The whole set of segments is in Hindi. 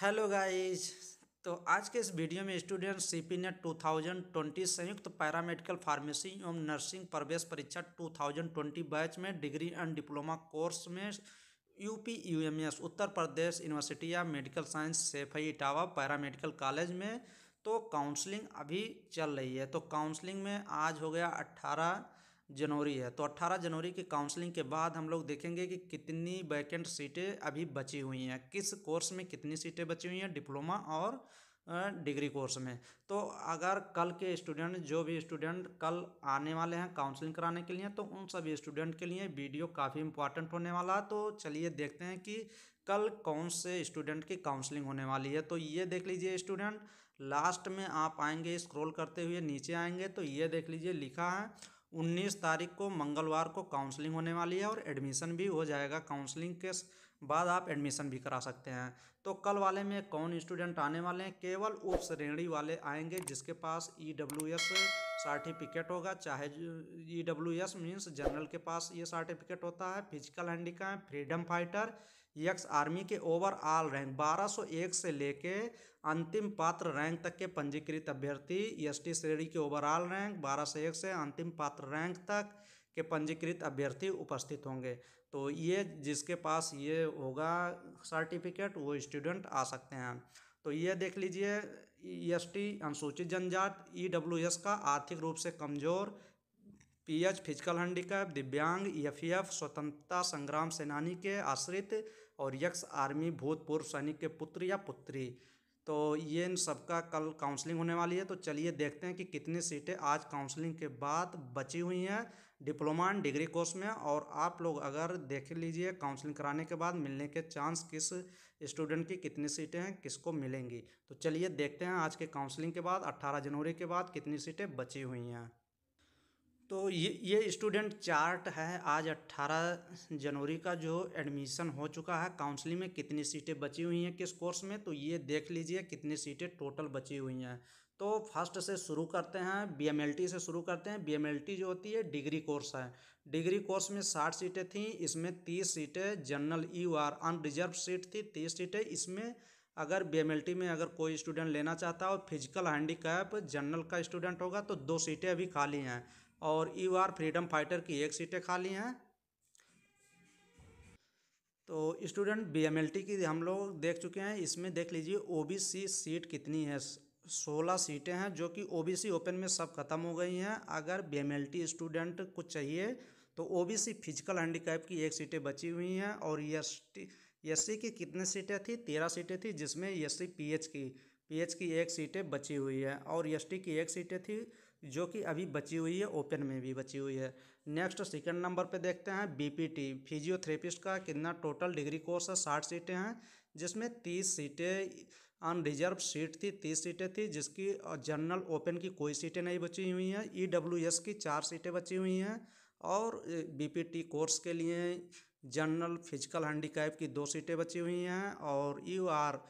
हेलो गाइस तो आज के इस वीडियो में student C P NET two thousand twenty संयुक्त पैरामेडिकल फार्मेसी एवं नर्सिंग प्रवेश परीक्षा टू थाउजेंड ट्वेंटी बैच में डिग्री एंड डिप्लोमा कोर्स में UP UMS Uttar Pradesh university या medical science Saifai Etawah paramedical college में तो काउंसलिंग अभी चल रही है तो काउंसलिंग में आज हो गया अट्ठारह जनवरी है तो 18 जनवरी की काउंसलिंग के बाद हम लोग देखेंगे कि कितनी वैकेंट सीटें अभी बची हुई हैं किस कोर्स में कितनी सीटें बची हुई हैं डिप्लोमा और डिग्री कोर्स में तो अगर कल के स्टूडेंट जो भी स्टूडेंट कल आने वाले हैं काउंसलिंग कराने के लिए तो उन सभी स्टूडेंट के लिए वीडियो काफ़ी इंपॉर्टेंट होने वाला है तो चलिए देखते हैं कि कल कौन से स्टूडेंट की काउंसलिंग होने वाली है तो ये देख लीजिए स्टूडेंट लास्ट में आप आएंगे स्क्रॉल करते हुए नीचे आएंगे तो ये देख लीजिए लिखा है 19 तारीख को मंगलवार को काउंसलिंग होने वाली है और एडमिशन भी हो जाएगा काउंसलिंग के बाद आप एडमिशन भी करा सकते हैं तो कल वाले में कौन स्टूडेंट आने वाले हैं केवल उप श्रेणी वाले आएंगे जिसके पास ई e सर्टिफिकेट होगा चाहे E W S means general के पास ये सर्टिफिकेट होता है physical handicap freedom fighter ex army के ओवरऑल रैंक 1201 से लेके अंतिम पात्र रैंक तक के पंजीकृत अभ्यर्थी एसटी श्रेणी के ओवरऑल रैंक 1201 से अंतिम पात्र रैंक तक के पंजीकृत अभ्यर्थी उपस्थित होंगे तो ये जिसके पास ये होगा सर्टिफिकेट वो स्टूडेंट आ सकते हैं तो ये देख लीजिए एस टी अनुसूचित जनजात ई e डब्ल्यू एस का आर्थिक रूप से कमज़ोर पीएच फिजिकल हैंडीकैप दिव्यांग एफ स्वतंत्रता संग्राम सेनानी के आश्रित और यक्स आर्मी भूतपूर्व सैनिक के पुत्र या पुत्री तो ये इन सबका कल काउंसलिंग होने वाली है तो चलिए देखते हैं कि कितनी सीटें आज काउंसलिंग के बाद बची हुई हैं डिप्लोमा एंड डिग्री कोर्स में और आप लोग अगर देख लीजिए काउंसलिंग कराने के बाद मिलने के चांस किस स्टूडेंट की कितनी सीटें हैं किसको मिलेंगी तो चलिए देखते हैं आज के काउंसलिंग के बाद अट्ठारह जनवरी के बाद कितनी सीटें बची हुई हैं तो ये ये स्टूडेंट चार्ट है आज 18 जनवरी का जो एडमिशन हो चुका है काउंसलिंग में कितनी सीटें बची हुई हैं किस कोर्स में तो ये देख लीजिए कितनी सीटें टोटल बची हुई हैं तो फर्स्ट से शुरू करते हैं बीएमएलटी से शुरू करते हैं बीएमएलटी जो होती है डिग्री कोर्स है डिग्री कोर्स में साठ सीटें थी इसमें तीस सीटें general E R unreserved seat थी तीस सीटें इसमें अगर बी में अगर कोई स्टूडेंट लेना चाहता हो फिजिकल हैंडीकैप जनरल का स्टूडेंट होगा तो दो सीटें अभी खाली हैं और यू आर फ्रीडम फाइटर की एक सीटें खाली हैं तो स्टूडेंट बीएमएलटी की हम लोग देख चुके हैं इसमें देख लीजिए ओबीसी सीट कितनी है सोलह सीटें हैं जो कि ओबीसी ओपन में सब खत्म हो गई हैं अगर बीएमएलटी स्टूडेंट कुछ चाहिए तो ओबीसी फिजिकल हैंडीकैप की एक सीटें बची हुई हैं और एस टी की कितनी सीटें थी तेरह सीटें थी जिसमें एस सी पी एच की पी की एक सीटें बची हुई है और एस की एक सीटें थी जो कि अभी बची हुई है ओपन में भी बची हुई है नेक्स्ट सेकंड नंबर पे देखते हैं बीपीटी फिजियोथेरेपिस्ट का कितना टोटल डिग्री कोर्स है साठ सीटें हैं जिसमें तीस सीटें अनरिजर्व सीट थी तीस सीटें थी जिसकी जनरल ओपन की कोई सीटें नहीं बची हुई हैं ई e की चार सीटें बची हुई हैं और बी कोर्स के लिए जनरल फिजिकल हैंडीकैप की दो सीटें बची हुई हैं और U e R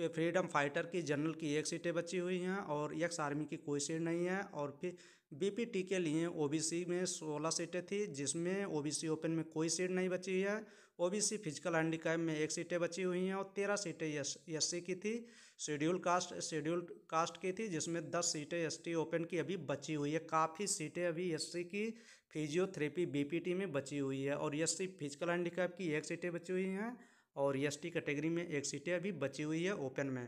freedom fighter की जनरल की एक सीटें बची हुई हैं और यक्स आर्मी की कोई सीट नहीं है और फिर बीपीटी के लिए ओबीसी में सोलह सीटें थी जिसमें ओबीसी ओपन में कोई सीट नहीं बची है ओबीसी फिजिकल हैंडीकैप में एक सीटें बची हुई हैं और तेरह सीटें एस सी की थी शेड्यूल कास्ट शेड्यूल कास्ट की थी जिसमें दस सीटें एस ओपन की अभी बची हुई है काफ़ी सीटें अभी एस की फिजियोथेरेपी बी में बची हुई है और एस फिजिकल हैंडीकैप की एक सीटें बची हुई हैं और एस e कैटेगरी में एक सीटें अभी बची हुई है ओपन में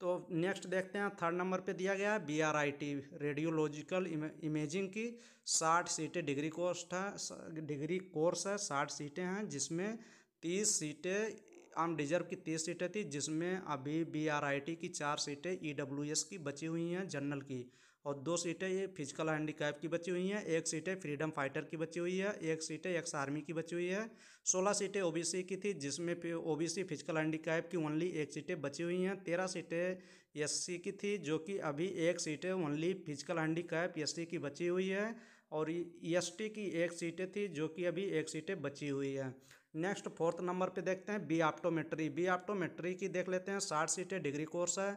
तो नेक्स्ट देखते हैं थर्ड नंबर पे दिया गया है B R I T radiological imaging की साठ सीटें डिग्री कोर्स है डिग्री कोर्स है साठ सीटें हैं जिसमें तीस सीटें आम डिजर्व की तीस सीटें थी जिसमें अभी बी आर आई टी की चार सीटें ई डब्ल्यू एस की बची हुई हैं जनरल की और दो सीटें ये फिजिकल हैंडीकैप की बची हुई हैं एक सीटें फ्रीडम फाइटर की बची हुई है एक सीटें एक्स आर्मी की बची हुई है सोलह सीटें ओबीसी की थी जिसमें ओबीसी फिजिकल हैंडीकैप की ओनली एक सीटें बची हुई हैं तेरह सीटें एससी की थी जो कि अभी एक सीटें ओनली फिजिकल हैंडीकैप एस की बची हुई है और एस e की एक सीटें थी जो कि अभी एक सीटें बची हुई है नेक्स्ट फोर्थ नंबर पे देखते हैं बी आप्टोमेट्री बी ऑप्टोमेट्री की देख लेते हैं साठ सीटें डिग्री कोर्स है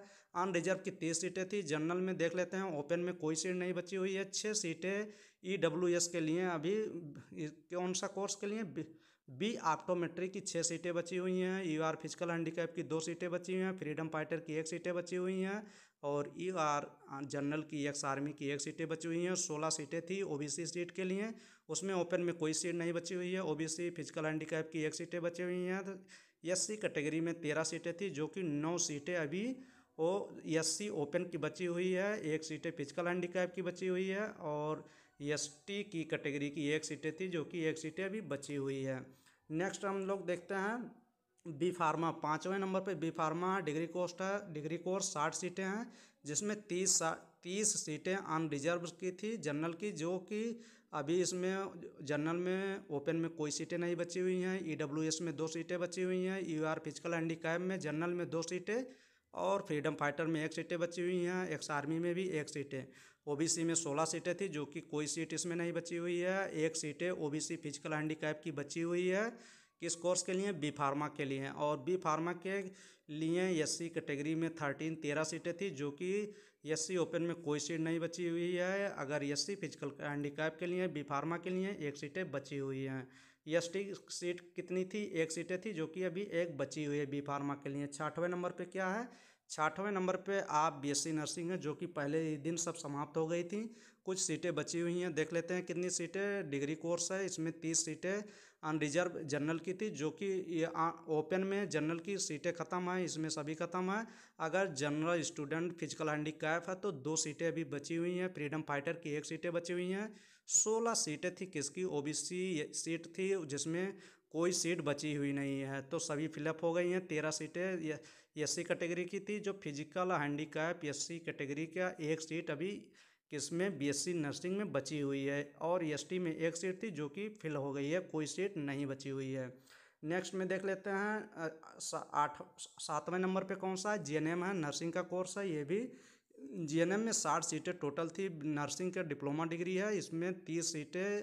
अनरिजर्व की तीस सीटें थी जनरल में देख लेते हैं ओपन में कोई सीट नहीं बची हुई है छः सीटें ई डब्ल्यू एस के लिए अभी कौन सा कोर्स के लिए बी ऑप्टोमेट्री की छः सीटें बची हुई हैं U e R physical handicap की दो सीटें बची हुई हैं फ्रीडम फाइटर की एक सीटें बची हुई हैं और यू e आर जनरल की एक्स आर्मी की एक सीटें बची हुई हैं सोलह सीटें थी ओबीसी सीट के लिए उसमें ओपन में कोई सीट नहीं बची हुई है ओबीसी फिजिकल हैंडीकैप की एक सीटें बची हुई हैं एस सी कैटेगरी में तेरह सीटें थी जो कि नौ सीटें अभी ओ एस सी ओपन की बची हुई है एक सीटें फिजिकल हैंडीकैप की बची हुई है और एसटी e की कैटेगरी की एक सीटें थी जो कि एक सीटें अभी बची हुई है नेक्स्ट हम लोग देखते हैं बी फार्मा पाँचवें नंबर पे बी फार्मा डिग्री कोर्स है डिग्री कोर्स साठ सीटें हैं जिसमें तीस तीस सीटें अनरिजर्व की थी जनरल की जो कि अभी इसमें जनरल में ओपन में कोई सीटें नहीं बची हुई हैं ई e में दो सीटें बची हुई हैं आर फिजिकल हैंडीकैप में जनरल में दो सीटें और फ्रीडम फाइटर में एक सीटें बची हुई हैं एक्स आर्मी में भी एक सीटें ओबीसी में 16 सीटें थी जो कि कोई सीट इसमें नहीं बची हुई है एक सीटें ओबीसी फिजिकल हैंडीकैप की बची हुई है किस कोर्स के लिए बी फार्मा के लिए और बी फार्मा के लिए एस सी कैटेगरी में थर्टीन तेरह सीटें थी जो कि एस सी ओपन में कोई सीट नहीं बची हुई है अगर एस सी फिजिकल हैंडीकैप के लिए बी फार्मा के लिए एक सीटें बची हुई हैं एस टी सीट कितनी थी एक सीटें थी जो कि अभी एक बची हुई है बी फार्मा के लिए छठवें नंबर पर क्या है छठवें नंबर पे आप बीएससी नर्सिंग है जो कि पहले ही दिन सब समाप्त हो गई थी कुछ सीटें बची हुई हैं देख लेते हैं कितनी सीटें डिग्री कोर्स है इसमें तीस सीटें अनरिजर्व जनरल की थी जो कि ओपन में जनरल की सीटें ख़त्म हैं इसमें सभी ख़त्म हैं अगर जनरल स्टूडेंट फिजिकल कैप है तो दो सीटें अभी बची हुई हैं फ्रीडम फाइटर की एक सीटें बची हुई हैं सोलह सीटें थी किसकी ओ सीट थी जिसमें कोई सीट बची हुई नहीं है तो सभी फिलअप हो गई हैं तेरह सीटें एस कैटेगरी की थी जो फिजिकल हैंडीकैप एस कैटेगरी का एक सीट अभी किसमें बीएससी नर्सिंग में बची हुई है और एसटी e में एक सीट थी जो कि फिल हो गई है कोई सीट नहीं बची हुई है नेक्स्ट में देख लेते हैं आठ सातवें नंबर पे कौन सा है जीएनएम है नर्सिंग का कोर्स है ये भी जीएनएम में साठ सीटें टोटल थी नर्सिंग का डिप्लोमा डिग्री है इसमें तीस सीटें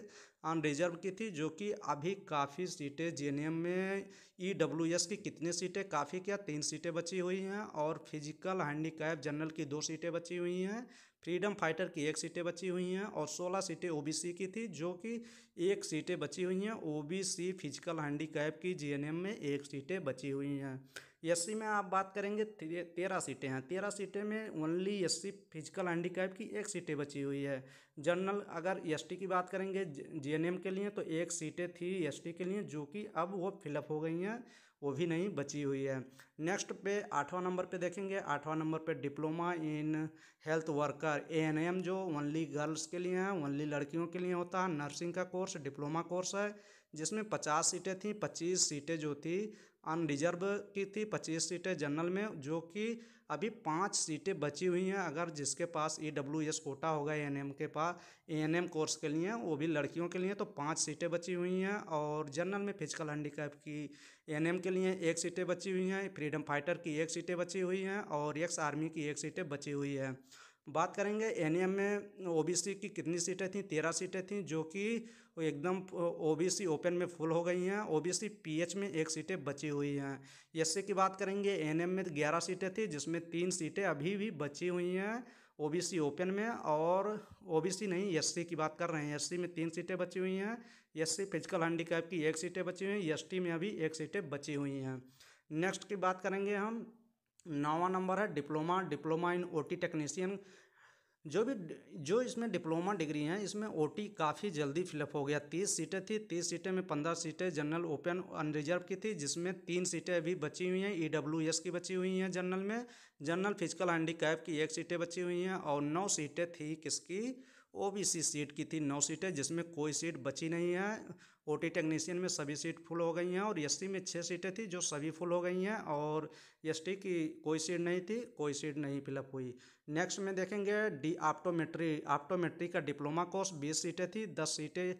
अन रिजर्व की थी जो कि अभी काफ़ी सीटें जीएनएम में ईडब्ल्यूएस e की कितनी सीटें काफ़ी क्या तीन सीटें बची हुई हैं और फिजिकल हैंडीकैप जनरल की दो सीटें बची हुई हैं फ्रीडम फाइटर की एक सीटें बची हुई हैं और सोलह सीटें ओबीसी की थी जो कि एक सीटें बची हुई हैं ओबीसी फिजिकल हैंडी की जीएनएम में एक सीटें बची हुई हैं एस में आप बात करेंगे तेरह सीटें हैं तेरह सीटें में ओनली सी फिजिकल हैंडीकैप की एक सीटें बची हुई है जनरल अगर एस की बात करेंगे जे के लिए तो एक सीटें थी एस के लिए जो कि अब वो फिलअप हो गई हैं वो भी नहीं बची हुई है नेक्स्ट पे आठवां नंबर पे देखेंगे आठवां नंबर पे diploma in health worker A N M जो ओनली गर्ल्स के लिए हैं ओनली लड़कियों के लिए होता है नर्सिंग का कोर्स डिप्लोमा कोर्स है जिसमें पचास सीटें थी पच्चीस सीटें जो थी अनरिजर्व की थी पच्चीस सीटें जनरल में जो कि अभी पाँच सीटें बची हुई हैं अगर जिसके पास ई डब्ल्यू एस कोटा होगा ए एन एम के पास ए एन एम कोर्स के लिए वो भी लड़कियों के लिए तो पाँच सीटें बची हुई हैं और जनरल में फिजिकल हैंडीकैप की ए एन एम के लिए एक सीटें बची हुई हैं फ्रीडम फाइटर की एक सीटें बची हुई हैं और एक्स आर्मी की एक सीटें बची हुई है बात करेंगे एन में ओबीसी की कितनी सीटें थीं तेरह सीटें थीं जो कि वो एकदम ओबीसी ओपन में फुल हो गई हैं ओबीसी पीएच में एक सीटें बची हुई हैं एस की बात करेंगे एनएम में ग्यारह सीटें थी जिसमें तीन सीटें अभी भी बची हुई हैं ओबीसी ओपन में और ओबीसी नहीं एस की बात कर रहे हैं एस में तीन सीटें बची हुई हैं सी फिजिकल हैंडीकैप की एक सीटें बची हुई हैं टी में अभी एक सीटें बची हुई हैं नेक्स्ट की बात करेंगे हम नौवा नंबर है diploma diploma in OT technician जो भी जो इसमें डिप्लोमा डिग्री हैं इसमें ओटी काफ़ी जल्दी फिलअप हो गया तीस सीटें थी तीस सीटें में पंद्रह सीटें जनरल ओपन अनरिजर्व की थी जिसमें तीन सीटें अभी बची हुई हैं ईडब्ल्यूएस e की बची हुई हैं जनरल में जनरल फिजिकल हैंडी की एक सीटें बची हुई हैं और नौ सीटें थी किसकी ओबीसी सीट की थी नौ सीटें जिसमें कोई सीट बची नहीं है ओटी टेक्नीशियन में सभी सीट फुल हो गई हैं और एससी में छः सीटें थी जो सभी फुल हो गई हैं और एसटी की कोई सीट नहीं थी कोई सीट नहीं फिलअप हुई नेक्स्ट में देखेंगे डी आप्टोमेट्री आप्टोमेट्री का डिप्लोमा कोर्स बीस सीटें थी दस सीटें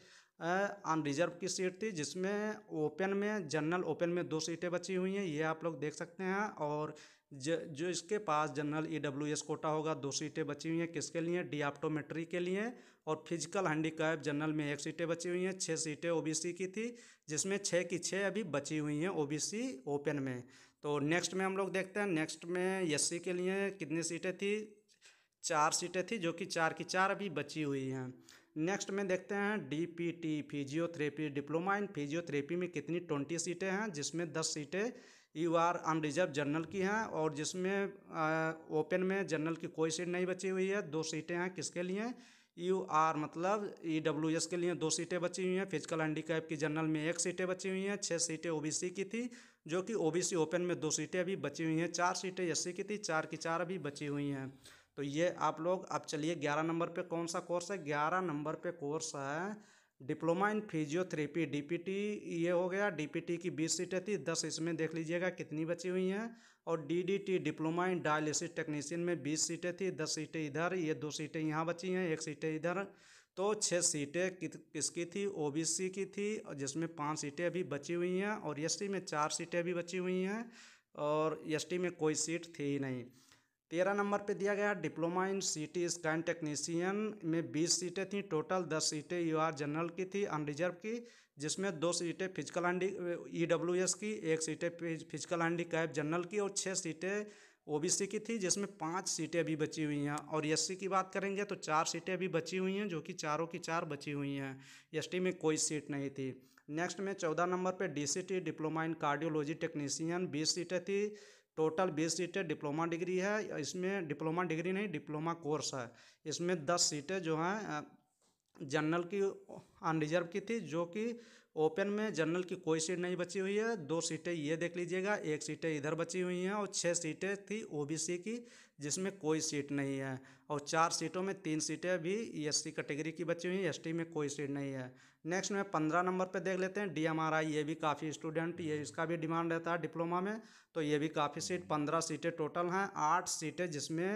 अनरिजर्व की सीट थी जिसमें ओपन में जनरल ओपन में दो सीटें बची हुई हैं ये आप लोग देख सकते हैं और ज, जो इसके पास general E W S quota होगा दो सीटें बची हुई हैं किसके लिए डी ऑप्टोमेट्री के लिए और फिजिकल हैंडीकैप जनरल में एक सीटें बची हुई हैं छः सीटें ओबीसी की थी जिसमें छः की छः अभी बची हुई हैं ओबीसी ओपन में तो नेक्स्ट में हम लोग देखते हैं नेक्स्ट में एस के लिए कितनी सीटें थी चार सीटें थी जो कि चार की चार अभी बची हुई हैं नेक्स्ट में देखते हैं DPT physiotherapy diploma in physiotherapy में कितनी ट्वेंटी सीटें हैं जिसमें दस सीटें यू आर अनरिजर्व जनरल की हैं और जिसमें ओपन में जनरल की कोई सीट नहीं बची हुई है दो सीटें हैं किसके लिए यू आर मतलब ई डब्ल्यू एस के लिए दो सीटें बची हुई हैं फिजिकल हैंडीकैप की जनरल में एक सीटें बची हुई हैं छः सीटें ओ बी सी की थी जो कि ओ बी सी ओपन में दो सीटें अभी बची हुई हैं चार सीटें एस सी की थी चार की चार अभी बची हुई हैं तो ये आप लोग अब चलिए ग्यारह नंबर पे कौन सा कोर्स है ग्यारह नंबर पे कोर्स है डिप्लोमा इन फिजियोथेरेपी डीपीटी ये हो गया डीपीटी की बीस सीटें थी दस इसमें देख लीजिएगा कितनी बची हुई हैं और DDT diploma in dialysis technician में बीस सीटें थी दस सीटें इधर ये दो सीटें यहाँ बची हैं एक सीटें इधर तो छः सीटें कि, किसकी थी ओबीसी की थी और जिसमें पाँच सीटें अभी बची हुई हैं और एस में चार सीटें अभी बची हुई हैं और एस में कोई सीट थी ही नहीं तेरह नंबर पे दिया गया diploma in C T scan technician में बीस सीटें थी टोटल दस सीटें यू आर जनरल की थी अनरिजर्व की जिसमें दो सीटें physical and E W S की एक सीटें फिजिकल एंड कैप जनरल की और छः सीटें ओ बी सी की थी जिसमें पाँच सीटें अभी बची हुई हैं और एस सी की बात करेंगे तो चार सीटें अभी बची हुई हैं जो कि चारों की चार बची हुई हैं एस टी में कोई सीट नहीं थी नेक्स्ट में चौदह नंबर पर D C T diploma in cardiology technician बीस सीटें थी टोटल बीस सीटें डिप्लोमा डिग्री है इसमें डिप्लोमा डिग्री नहीं डिप्लोमा कोर्स है इसमें दस सीटें जो हैं जनरल की अनरिजर्व की थी जो कि ओपन में जनरल की कोई सीट नहीं बची हुई है दो सीटें ये देख लीजिएगा एक सीटें इधर बची हुई हैं और छः सीटें थी ओबीसी की जिसमें कोई सीट नहीं है और चार सीटों में तीन सीटें भी एससी e कैटेगरी की बची हुई हैं एसटी e में कोई सीट नहीं है नेक्स्ट में पंद्रह नंबर पर देख लेते हैं डीएमआरआई ये भी काफ़ी स्टूडेंट ये इसका भी डिमांड रहता है डिप्लोमा में तो ये भी काफ़ी सीट पंद्रह सीटें टोटल हैं आठ सीटें जिसमें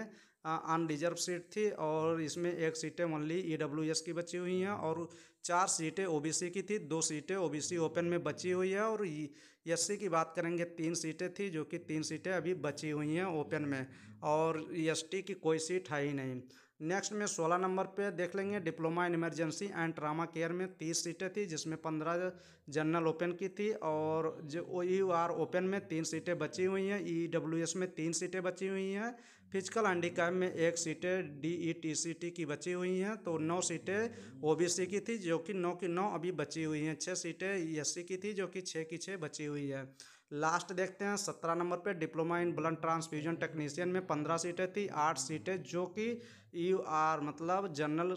अनडिजर्व सीट थी और इसमें एक सीटें ओनली ई e की बची हुई हैं और चार सीटें ओबीसी की थी दो सीटें ओबीसी ओपन में बची हुई है और एस की बात करेंगे तीन सीटें थी जो कि तीन सीटें अभी बची हुई हैं ओपन में और एस की कोई सीट है ही नहीं नेक्स्ट में सोलह नंबर पे देख लेंगे diploma in emergency and trauma care में तीस सीटें थी जिसमें पंद्रह जनरल ओपन की थी और जो यू आर ओपन में तीन सीटें बची हुई हैं ई डब्ल्यू एस में तीन सीटें बची हुई हैं फिजिकल हैंडीकैप में एक सीटें D E T C T की बची हुई हैं तो नौ सीटें ओ बी सी की थी जो कि नौ की नौ अभी बची हुई हैं छः सीटें ई एस सी की थी जो कि छः की छः बची हुई हैं लास्ट देखते हैं सत्रह नंबर पे diploma in blood transfusion technician में पंद्रह सीटें थी आठ सीटें जो कि यू e आर मतलब जनरल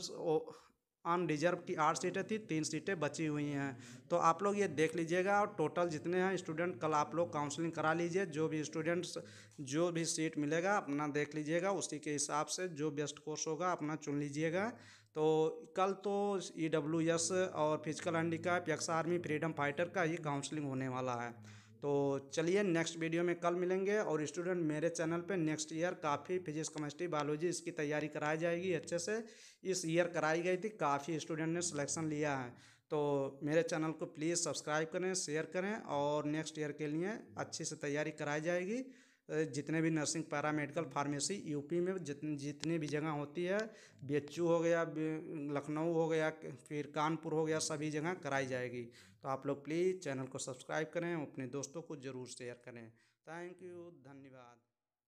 अनडिजर्व की आठ सीटें थी तीन सीटें बची हुई हैं तो आप लोग ये देख लीजिएगा और टोटल जितने हैं स्टूडेंट कल आप लोग काउंसलिंग करा लीजिए जो भी स्टूडेंट्स जो भी सीट मिलेगा अपना देख लीजिएगा उसी के हिसाब से जो बेस्ट कोर्स होगा अपना चुन लीजिएगा तो कल तो ई डब्ल्यू एस और physical handicap ex army freedom fighter का ही काउंसलिंग होने वाला है तो चलिए नेक्स्ट वीडियो में कल मिलेंगे और स्टूडेंट मेरे चैनल पे नेक्स्ट ईयर काफ़ी फिजिक्स केमिस्ट्री बायोलॉजी इसकी तैयारी कराई जाएगी अच्छे से इस ईयर कराई गई थी काफ़ी स्टूडेंट ने सिलेक्शन लिया है तो मेरे चैनल को प्लीज़ सब्सक्राइब करें शेयर करें और नेक्स्ट ईयर के लिए अच्छी से तैयारी कराई जाएगी जितने भी nursing paramedical pharmacy UP में जितनी जितनी भी जगह होती है बी हो गया लखनऊ हो गया फिर कानपुर हो गया सभी जगह कराई जाएगी तो आप लोग प्लीज़ चैनल को सब्सक्राइब करें अपने दोस्तों को ज़रूर शेयर करें थैंक यू धन्यवाद